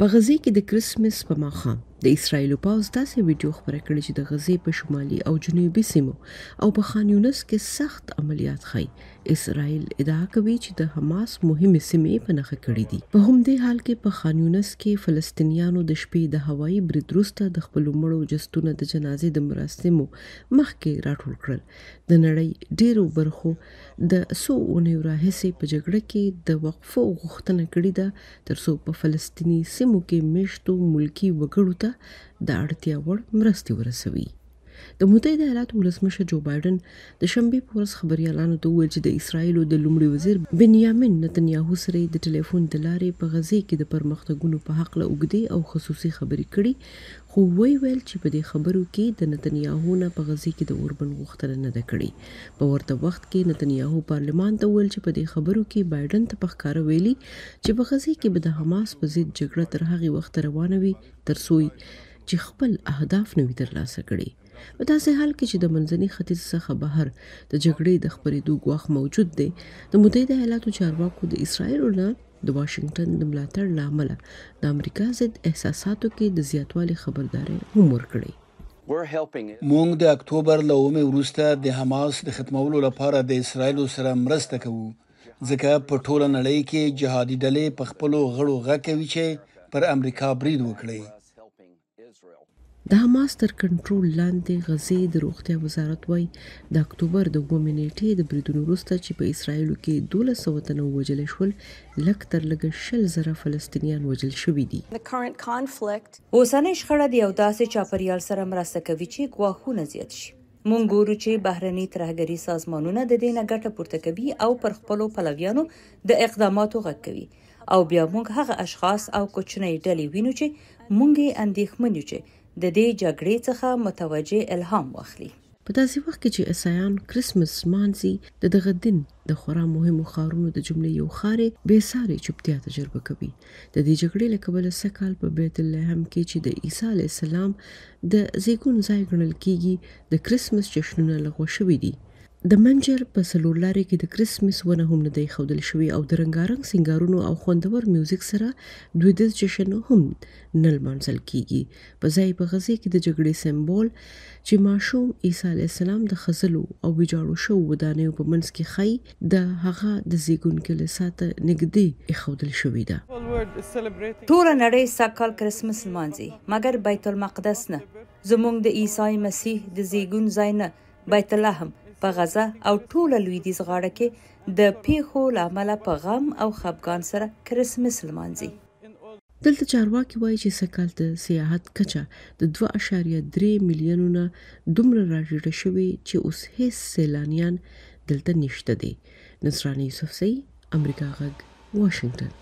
begesieke die Kersfees bemagtig. د اسرایل پوز داسې ویډیو خبره کړې چې د غزې په شمالي او جنوبي سیمو او په خان یونس کې سخت عملیات خای اسرایل ادعا کوي چې د حماس مهمه سیمې په نخښه کړې دي په همدې حال کې په خان یونس کې فلسطینیانو د شپې د هوایي بریدروسته د خپل مړو جستونه د جنازې د مراسمو مخکې راټول کړل د نړۍ ډیرو برخو د سو اونیو راهسي په جګړه کې د وقفو غوښتنه کړې ده ترڅو په فلسطینی سیمو کې مشتو ملکی وګړو ته د اړتیا وړ مرستې ورسوي. د متحده ایالاتو ولسمشر جو بایدن د شنبه په ورځ خبريالانو ته وویل چې د اسرایل د لومړي وزیر بنیامین نتنیاهو سره د ټلیفون د لارې په غزې کې د پرمختګونو په حق له اوګدي او خصوصي خبرې کړې خو وی ویل چې په دې خبرو کې د نتنیاهو نه په غزې کې د اوربن غوښتنه نه ده کړې په ورته وخت کې نتنیاهو پارلمان ته ویل چې په دې خبرو کې بایدن ته په ښکار ویلي چې په غزې کې به د حماس په ضد جګړه تر هغه وخت روانه وي تر څو چې خپل اهداف نه وي ترلاسه کړي په داسې حال کې چې د منځني ختیځ څخه بهر د جګړې د خبرېدو ګواښ موجود دی د متحده ایالاتو چارواکو د اسرائیل نه د واشنگټن د ملاتړ لامل د امریکا ضد احساساتو کې د زیاتوالي خبرداري هم ورکړي مونږ د اکتوبر لومې وروسته د حماس د ختمولو لپاره د اسرایل سره مرسته کوو ځکه په ټوله نړۍ کې جهادي ډلې په خپل غړو غکوي چې پر امریکا برید وکړي د حماس تر کنټرول لاندې غزې د روغتیا وزارت وای د اکتوبر د 2 نیټې د بریدونو وروسته چې په اسرایلو کې 1200 تنه ووجل شول لک تر لګ شل زره فلسطینیان وجل شوې دي اوسنۍ شخړه د یو داسې چاپریال سره مرسته کوي چې ګواښونه زیات شي مونږ ګورو چې بهرني ترهګری سازمانونه د دې نه ګټه پورته کوي او پر خپلو پلویانو د اقداماتو غږ کوي او بیا موږ هغه اشخاص او کوچنۍ ډلې وینو چې مونږ یې اندېښمن یو چې د دې جګړې څخه متوجه الهام واخلي په داسې وخت کې چې اسایان کریسمس مانځي د دغه دین د خورا مهمو خارونو د جملې یو خاري به ساري چوپتیا تجربه کوي د دې جګړې لکبل سکهال په بیت لحم کې چې د عیسی علی السلام د زیګون ځای ګڼل کیږي د کریسمس جشنونه لغوه شوې دي د منجر په سلور لارې کې د کریسمس ونه هم نه دی خودل شوی او د رنگارنګ سنگارونو او خوندور میوزیک سره دوی د جشن هم نل منځل کیږي په ځای په غزه کې د جګړې سمبول چې ماشوم عیسی علی السلام د خزلو او ویجاړو شو ودانیو په منځ کې خی د هغه د زیګون کلیساته نګدې خودل شوې ده ټول نړۍ سکل کریسمس لمانځي مګر بیت المقدس نه زموږ د عیسی مسیح د زیګون ځای نه بیت لحم په غزه او ټوله لویدیز غاړه کې د پیښو لامل په غم او خپګان سره کرسمس لمانځي دلته چارواکي وایي چې سکل د سیاحت کچا د 2.3 میلیونونه دومره راټیټه شوې چې اوس هیڅ سیلانیان دلته نشته دي نصرانی یوسف سي امریکا غږ واشنگتن